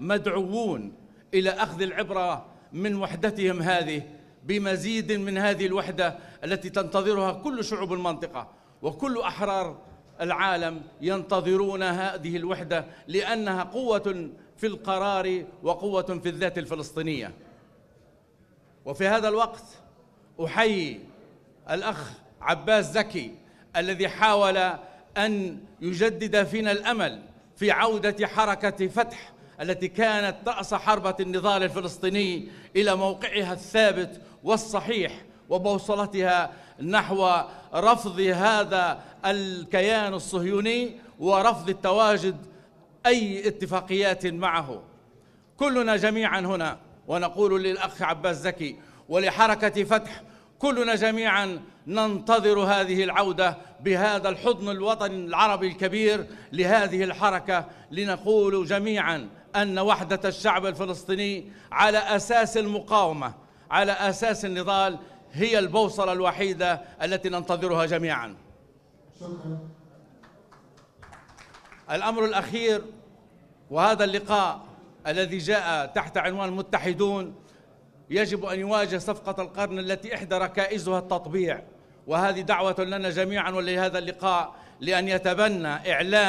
مدعوون إلى أخذ العبرة من وحدتهم هذه بمزيد من هذه الوحدة التي تنتظرها كل شعوب المنطقة وكل أحرار العالم ينتظرون هذه الوحدة لأنها قوة في القرار وقوة في الذات الفلسطينية وفي هذا الوقت أحيي الأخ عباس زكي الذي حاول أن يجدد فينا الأمل في عودة حركة فتح التي كانت رأس حربة النضال الفلسطيني إلى موقعها الثابت والصحيح وبوصلتها نحو رفض هذا الكيان الصهيوني ورفض التواجد أي اتفاقيات معه كلنا جميعا هنا ونقول للأخ عباس زكي ولحركة فتح كلنا جميعا ننتظر هذه العودة بهذا الحضن الوطني العربي الكبير لهذه الحركة لنقول جميعا أن وحدة الشعب الفلسطيني على أساس المقاومة على أساس النضال هي البوصلة الوحيدة التي ننتظرها جميعا شكرا. الأمر الأخير وهذا اللقاء الذي جاء تحت عنوان المتحدون يجب أن يواجه صفقة القرن التي إحدى ركائزها التطبيع وهذه دعوة لنا جميعا ولهذا اللقاء لأن يتبنى إعلان